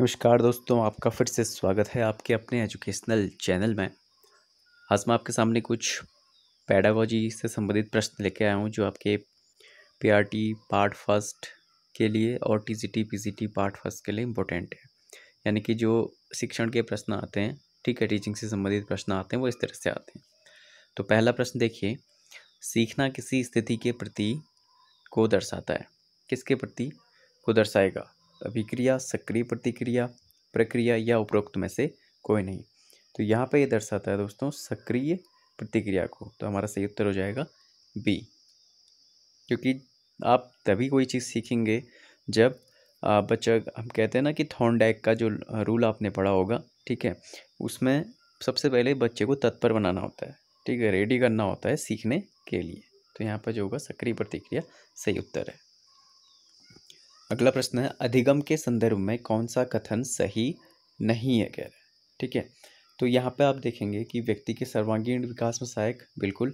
नमस्कार दोस्तों आपका फिर से स्वागत है आपके अपने एजुकेशनल चैनल में आज मैं आपके सामने कुछ पैडागोजी से संबंधित प्रश्न लेके आया हूँ जो आपके पीआरटी पार्ट फर्स्ट के लिए और टीजीटी पीजीटी पार्ट फर्स्ट के लिए इम्पोर्टेंट है यानी कि जो शिक्षण के प्रश्न आते हैं ठीक है टीचिंग से संबंधित प्रश्न आते हैं वो इस तरह से आते हैं तो पहला प्रश्न देखिए सीखना किसी स्थिति के प्रति को दर्शाता है किसके प्रति को दर्शाएगा अभिक्रिया सक्रिय प्रतिक्रिया प्रक्रिया या उपरोक्त में से कोई नहीं तो यहाँ पर ये दर्शाता है दोस्तों सक्रिय प्रतिक्रिया को तो हमारा सही उत्तर हो जाएगा बी क्योंकि आप तभी कोई चीज़ सीखेंगे जब बच्चा हम कहते हैं ना कि थॉर्नडाइक का जो रूल आपने पढ़ा होगा ठीक है उसमें सबसे पहले बच्चे को तत्पर बनाना होता है ठीक है रेडी करना होता है सीखने के लिए तो यहाँ पर जो होगा सक्रिय प्रतिक्रिया सही उत्तर है अगला प्रश्न है अधिगम के संदर्भ में कौन सा कथन सही नहीं है कह रहे हैं ठीक है तो यहाँ पे आप देखेंगे कि व्यक्ति के सर्वांगीण विकास में सहायक बिल्कुल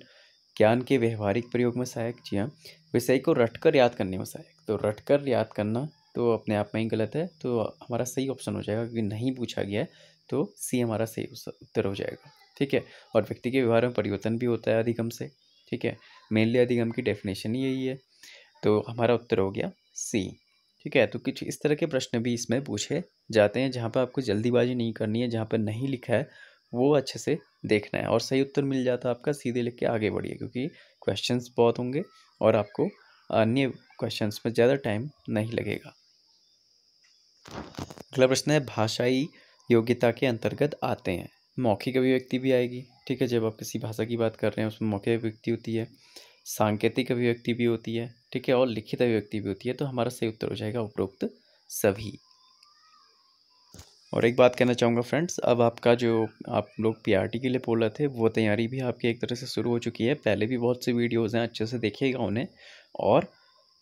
ज्ञान के व्यवहारिक प्रयोग में सहायक जी हाँ विषय को रटकर याद करने में सहायक तो रटकर याद करना तो अपने आप में ही गलत है तो हमारा सही ऑप्शन हो जाएगा क्योंकि नहीं पूछा गया है तो सी हमारा सही उत्तर हो जाएगा ठीक है और व्यक्ति के व्यवहार में परिवर्तन भी होता है अधिगम से ठीक है मेनली अधिगम की डेफिनेशन यही है तो हमारा उत्तर हो गया सी ठीक है तो कुछ इस तरह के प्रश्न भी इसमें पूछे जाते हैं जहाँ पर आपको जल्दीबाजी नहीं करनी है जहाँ पर नहीं लिखा है वो अच्छे से देखना है और सही उत्तर मिल जाता है आपका सीधे लिख के आगे बढ़िए क्योंकि क्वेश्चंस बहुत होंगे और आपको अन्य क्वेश्चंस में ज़्यादा टाइम नहीं लगेगा अगला प्रश्न है भाषाई योग्यता के अंतर्गत आते हैं मौखिक अभिव्यक्ति भी आएगी ठीक है जब आप किसी भाषा की बात कर रहे हैं उसमें मौखिक अभिव्यक्ति होती है सांकेतिक अभिव्यक्ति भी होती है ठीक है और लिखित अभिव्यक्ति भी होती है तो हमारा सही उत्तर हो जाएगा उपरोक्त सभी और एक बात कहना चाहूँगा फ्रेंड्स अब आपका जो आप लोग पीआरटी के लिए बोल रहे थे वो तैयारी भी आपकी एक तरह से शुरू हो चुकी है पहले भी बहुत से वीडियोज़ हैं अच्छे से देखिएगा उन्हें और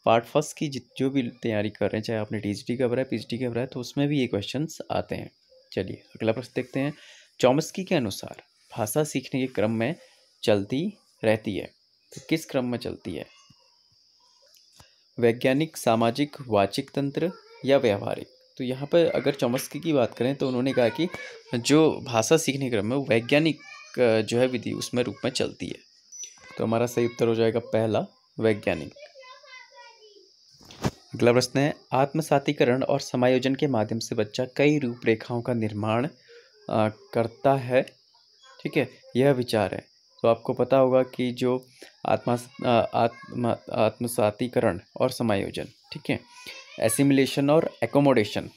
पार्ट फर्स्ट की जित जो भी तैयारी कर रहे हैं चाहे आपने डी का भरा है पी का भरा है तो उसमें भी ये क्वेश्चन आते हैं चलिए अगला प्रश्न देखते हैं चौमस्की के अनुसार भाषा सीखने के क्रम में चलती रहती है तो किस क्रम में चलती है वैज्ञानिक सामाजिक वाचिक तंत्र या व्यवहारिक तो यहाँ पर अगर चौमस्की की बात करें तो उन्होंने कहा कि जो भाषा सीखने क्रम में वैज्ञानिक जो है विधि उसमें रूप में चलती है तो हमारा सही उत्तर हो जाएगा पहला वैज्ञानिक अगला प्रश्न है आत्मसातीकरण और समायोजन के माध्यम से बच्चा कई रूपरेखाओं का निर्माण करता है ठीक है यह विचार है तो आपको पता होगा कि जो आत्मा आत्म आत्मसातीकरण और समायोजन ठीक है एसिमिलेशन और एकोमोडेशन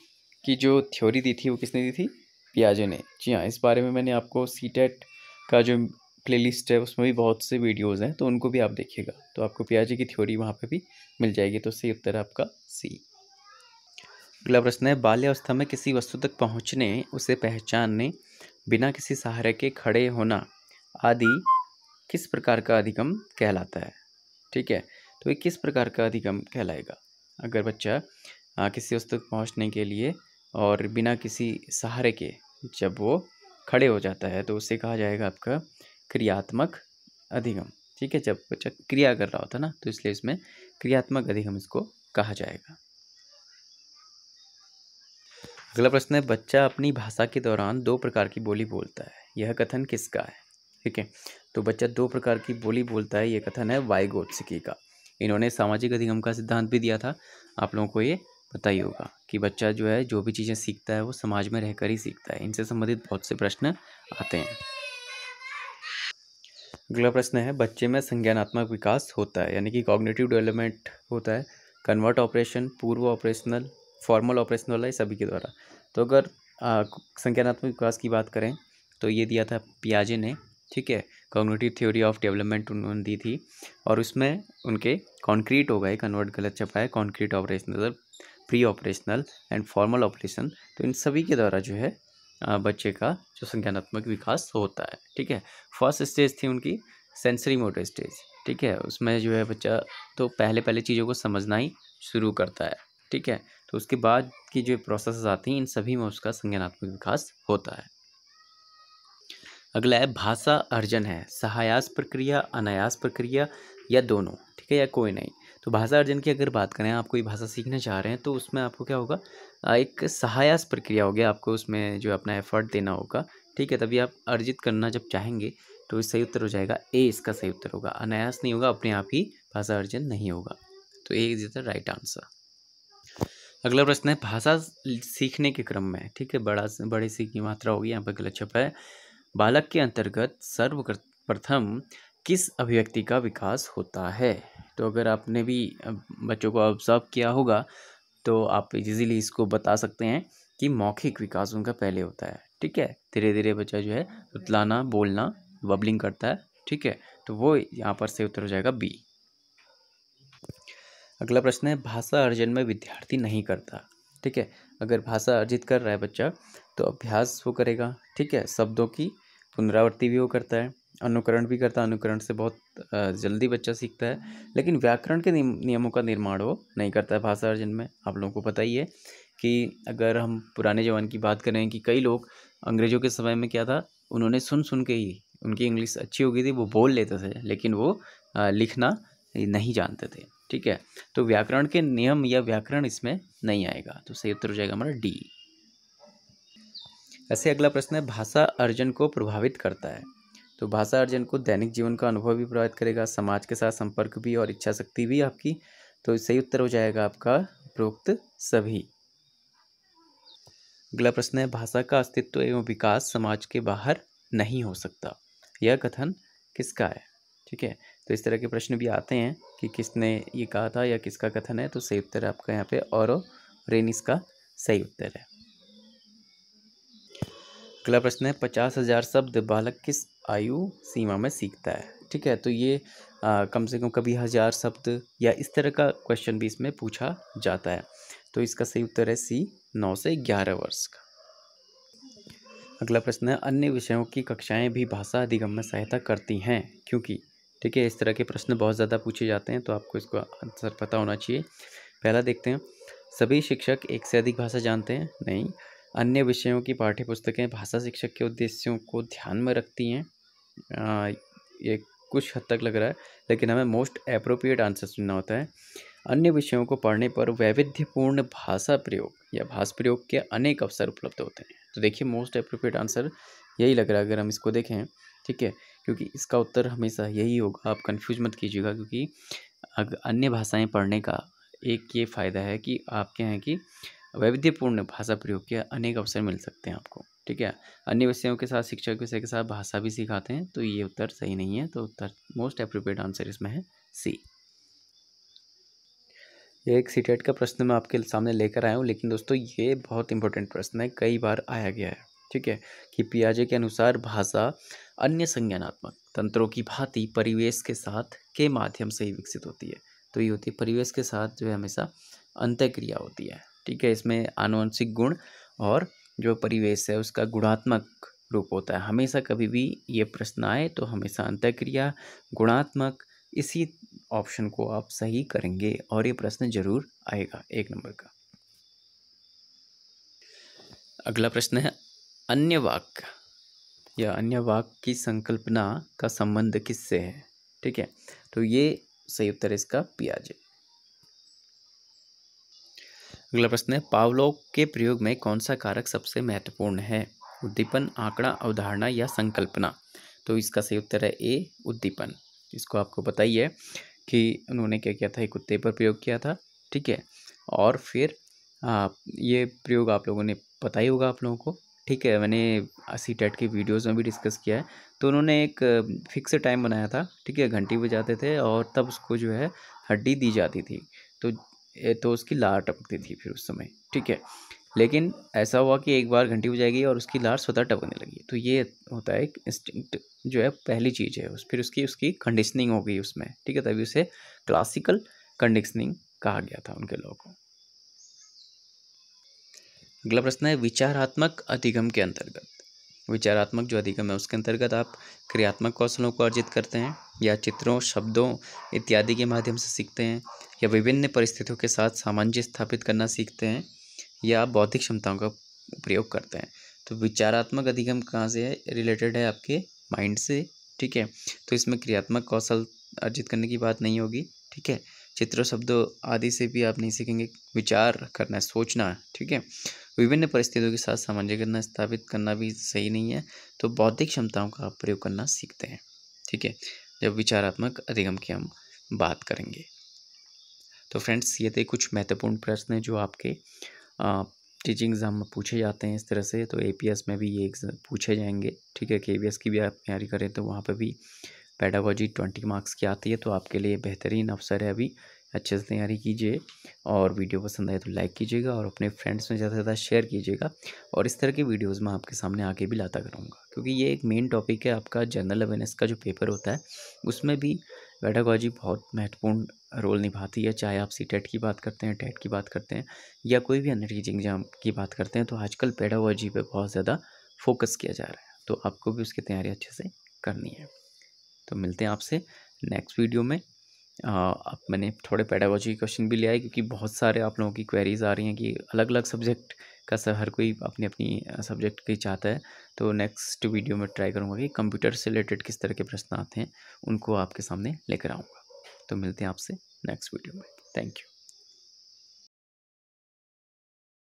की जो थ्योरी दी थी वो किसने दी थी पियाजे ने जी हाँ इस बारे में मैंने आपको सी e का जो प्लेलिस्ट है उसमें भी बहुत से वीडियोज़ हैं तो उनको भी आप देखिएगा तो आपको पियाजे की थ्योरी वहाँ पे भी मिल जाएगी तो सही उत्तर आपका सी अगला प्रश्न है बाल्यावस्था में किसी वस्तु तक पहुँचने उसे पहचानने बिना किसी सहारे के खड़े होना आदि किस प्रकार का अधिगम कहलाता है ठीक है तो ये किस प्रकार का अधिगम कहलाएगा अगर बच्चा आ, किसी वस्तु तक पहुँचने के लिए और बिना किसी सहारे के जब वो खड़े हो जाता है तो उसे कहा जाएगा आपका क्रियात्मक अधिगम ठीक है जब बच्चा क्रिया कर रहा होता है ना तो इसलिए इसमें क्रियात्मक अधिगम इसको कहा जाएगा अगला प्रश्न है बच्चा अपनी भाषा के दौरान दो प्रकार की बोली बोलता है यह कथन किसका है ठीक है तो बच्चा दो प्रकार की बोली बोलता है ये कथन है वाइगोत्सकी का इन्होंने सामाजिक अधिगम का सिद्धांत भी दिया था आप लोगों को ये पता ही होगा कि बच्चा जो है जो भी चीज़ें सीखता है वो समाज में रहकर ही सीखता है इनसे संबंधित बहुत से प्रश्न आते हैं अगला प्रश्न है बच्चे में संज्ञानात्मक विकास होता है यानी कि कॉग्नेटिव डेवलपमेंट होता है कन्वर्ट ऑपरेशन पूर्व ऑपरेशनल फॉर्मल ऑपरेशनल वाला सभी के द्वारा तो अगर संज्ञानात्मक विकास की बात करें तो ये दिया था पियाजे ने ठीक है कॉग्निटिव थ्योरी ऑफ डेवलपमेंट उन्होंने दी थी और उसमें उनके कॉन्क्रीट हो गए कन्वर्ट गलत छपा है concrete operational pre operational and formal operation तो इन सभी के द्वारा जो है बच्चे का जो संज्ञानात्मक विकास होता है ठीक है फर्स्ट स्टेज थी उनकी सेंसरी मोटर स्टेज ठीक है उसमें जो है बच्चा तो पहले पहले चीज़ों को समझना ही शुरू करता है ठीक है तो उसके बाद की जो प्रोसेस आती हैं इन सभी में उसका संज्ञानात्मक विकास होता है अगला है भाषा अर्जन है सहायास प्रक्रिया अनायास प्रक्रिया या दोनों ठीक है या कोई नहीं तो भाषा अर्जन की अगर बात करें आप कोई भाषा सीखना चाह रहे हैं तो उसमें आपको क्या होगा एक सहायास प्रक्रिया होगी आपको उसमें जो अपना एफर्ट देना होगा ठीक है तभी आप अर्जित करना जब चाहेंगे तो सही उत्तर हो जाएगा ए इसका सही उत्तर होगा अनायास नहीं होगा अपने आप ही भाषा अर्जन नहीं होगा तो A is the right answer अगला प्रश्न है भाषा सीखने के क्रम में ठीक है बड़ा बड़े सी की मात्रा होगी यहाँ पर गलत छपा है बालक के अंतर्गत सर्वप्रथम किस अभिव्यक्ति का विकास होता है तो अगर आपने भी बच्चों को ऑब्जर्व किया होगा तो आप इजीली इसको बता सकते हैं कि मौखिक विकास उनका पहले होता है ठीक है धीरे धीरे बच्चा जो है उतलाना बोलना बबलिंग करता है ठीक है तो वो यहाँ पर से उत्तर हो जाएगा बी अगला प्रश्न है भाषा अर्जन में विद्यार्थी नहीं करता ठीक है अगर भाषा अर्जित कर रहा है बच्चा तो अभ्यास वो करेगा ठीक है शब्दों की पुनरावृत्ति भी वो करता है अनुकरण भी करता है अनुकरण से बहुत जल्दी बच्चा सीखता है लेकिन व्याकरण के नियमों का निर्माण वो नहीं करता है भाषा अर्जन में आप लोगों को पता ही है कि अगर हम पुराने जमाने की बात करें कि कई लोग अंग्रेज़ों के समय में क्या था उन्होंने सुन सुन के ही उनकी इंग्लिश अच्छी हो गई थी वो बोल लेते थे लेकिन वो लिखना नहीं जानते थे ठीक है तो व्याकरण के नियम या व्याकरण इसमें नहीं आएगा तो सही उत्तर हो जाएगा हमारा डी ऐसे अगला प्रश्न है भाषा अर्जन को प्रभावित करता है तो भाषा अर्जन को दैनिक जीवन का अनुभव भी प्रभावित करेगा समाज के साथ संपर्क भी और इच्छा शक्ति भी आपकी तो सही उत्तर हो जाएगा आपका उपरोक्त सभी अगला प्रश्न है भाषा का अस्तित्व एवं विकास समाज के बाहर नहीं हो सकता यह कथन किसका है ठीक है तो इस तरह के प्रश्न भी आते हैं कि किसने ये कहा था या किसका कथन है तो सही उत्तर आपका यहाँ पे और रेनिस का सही उत्तर है अगला प्रश्न है पचास हज़ार शब्द बालक किस आयु सीमा में सीखता है ठीक है तो ये आ, कम से कम कभी हज़ार शब्द या इस तरह का क्वेश्चन भी इसमें पूछा जाता है तो इसका सही उत्तर है सी नौ से ग्यारह वर्ष का अगला प्रश्न है अन्य विषयों की कक्षाएं भी भाषा अधिगम में सहायता करती हैं क्योंकि ठीक है इस तरह के प्रश्न बहुत ज़्यादा पूछे जाते हैं तो आपको इसको आंसर पता होना चाहिए पहला देखते हैं सभी शिक्षक एक से अधिक भाषा जानते हैं नहीं अन्य विषयों की पाठ्य पुस्तकें भाषा शिक्षक के उद्देश्यों को ध्यान में रखती हैं ये कुछ हद तक लग रहा है लेकिन हमें मोस्ट अप्रोप्रिएट आंसर सुनना होता है अन्य विषयों को पढ़ने पर वैविध्यपूर्ण भाषा प्रयोग या भाषा प्रयोग के अनेक अवसर उपलब्ध होते हैं तो देखिए मोस्ट अप्रोप्रिएट आंसर यही लग रहा है अगर हम इसको देखें ठीक है क्योंकि इसका उत्तर हमेशा यही होगा आप कन्फ्यूज मत कीजिएगा क्योंकि अन्य भाषाएँ पढ़ने का एक ये फ़ायदा है कि आपके यहाँ की वैविध्यपूर्ण भाषा प्रयोग के अनेक अवसर मिल सकते हैं आपको ठीक है अन्य विषयों के साथ शिक्षक विषय के साथ भाषा भी सिखाते हैं तो ये उत्तर सही नहीं है तो उत्तर मोस्ट अप्रोप्रिएट आंसर इसमें है सी ये एक सीटेट e का प्रश्न मैं आपके सामने लेकर आया हूँ लेकिन दोस्तों ये बहुत इंपॉर्टेंट प्रश्न है कई बार आया गया है ठीक है कि पियाजे के अनुसार भाषा अन्य संज्ञानात्मक तंत्रों की भांति परिवेश के साथ के माध्यम से ही विकसित होती है तो ये होती है परिवेश के साथ जो है हमेशा अंत्यक्रिया होती है ठीक है इसमें आनुवंशिक गुण और जो परिवेश है उसका गुणात्मक रूप होता है हमेशा कभी भी ये प्रश्न आए तो हमेशा अंतक्रिया गुणात्मक इसी ऑप्शन को आप सही करेंगे और ये प्रश्न जरूर आएगा एक नंबर का अगला प्रश्न है अन्य वाक्य या अन्य वाक्य की संकल्पना का संबंध किससे है ठीक है तो ये सही उत्तर इसका पियाजे अगला प्रश्न है पावलोव के प्रयोग में कौन सा कारक सबसे महत्वपूर्ण है उद्दीपन आंकड़ा अवधारणा या संकल्पना तो इसका सही उत्तर है ए उद्दीपन इसको आपको बताइए कि उन्होंने क्या किया था एक कुत्ते पर प्रयोग किया था ठीक है और फिर आ, ये प्रयोग आप लोगों ने पता ही होगा आप लोगों को ठीक है मैंने अस्सी टेट के वीडियोस में भी डिस्कस किया है तो उन्होंने एक फिक्स टाइम बनाया था ठीक है घंटी बजाते थे और तब उसको जो है हड्डी दी जाती थी तो तो उसकी लार टपकती थी फिर उस समय ठीक है लेकिन ऐसा हुआ कि एक बार घंटी बजाएगी और उसकी लार स्वतः टपकने लगी तो ये होता है एक इंस्टिंक्ट जो है पहली चीज़ है उस फिर उसकी उसकी कंडीशनिंग हो गई उसमें ठीक है तभी उसे क्लासिकल कंडीशनिंग कहा गया था उनके लोगों को अगला प्रश्न है विचारात्मक अधिगम के अंतर्गत विचारात्मक जो अधिगम है उसके अंतर्गत आप क्रियात्मक कौशलों को अर्जित करते हैं या चित्रों शब्दों इत्यादि के माध्यम से सीखते हैं या विभिन्न परिस्थितियों के साथ सामंजस्य स्थापित करना सीखते हैं या बौद्धिक क्षमताओं का प्रयोग करते हैं तो विचारात्मक अधिगम कहाँ से है रिलेटेड है आपके माइंड से ठीक है तो इसमें क्रियात्मक कौशल अर्जित करने की बात नहीं होगी ठीक है चित्रों शब्दों आदि से भी आप नहीं सीखेंगे विचार करना है सोचना ठीक है विभिन्न परिस्थितियों के साथ सामंजस्य करना स्थापित करना भी सही नहीं है तो बौद्धिक क्षमताओं का प्रयोग करना सीखते हैं ठीक है जब विचारात्मक अधिगम की हम बात करेंगे तो फ्रेंड्स ये थे कुछ महत्वपूर्ण प्रश्न जो आपके टीचिंग एग्ज़ाम में पूछे जाते हैं इस तरह से तो ए में भी ये पूछे जाएंगे ठीक है के की भी आप तैयारी करें तो वहाँ पर भी पैडागोजी ट्वेंटी मार्क्स की आती है तो आपके लिए बेहतरीन अवसर है अभी अच्छे से तैयारी कीजिए और वीडियो पसंद आए तो लाइक कीजिएगा और अपने फ्रेंड्स में ज़्यादा से ज़्यादा शेयर कीजिएगा और इस तरह की वीडियोज़ मैं आपके सामने आगे भी लाता करूँगा क्योंकि ये एक मेन टॉपिक है आपका जनरल अवेयरनेस का जो पेपर होता है उसमें भी पेडागॉजी बहुत महत्वपूर्ण रोल निभाती है चाहे आप सी टेट e की बात करते हैं टेट e की बात करते हैं या कोई भी अन्य टीचिंग एग्जाम की बात करते हैं तो आजकल पेडागॉजी पर बहुत ज़्यादा फोकस किया जा रहा है तो आपको भी उसकी तैयारी अच्छे से करनी है तो मिलते हैं आपसे नेक्स्ट वीडियो में आप मैंने थोड़े पैडागोजी क्वेश्चन भी लिया है क्योंकि बहुत सारे आप लोगों की क्वेरीज़ आ रही हैं कि अलग अलग सब्जेक्ट का सर हर कोई अपनी अपनी सब्जेक्ट की चाहता है तो नेक्स्ट वीडियो में ट्राई करूँगा कि कंप्यूटर से रिलेटेड किस तरह के प्रश्न आते हैं उनको आपके सामने लेकर आऊँगा तो मिलते हैं आपसे नेक्स्ट वीडियो में थैंक यू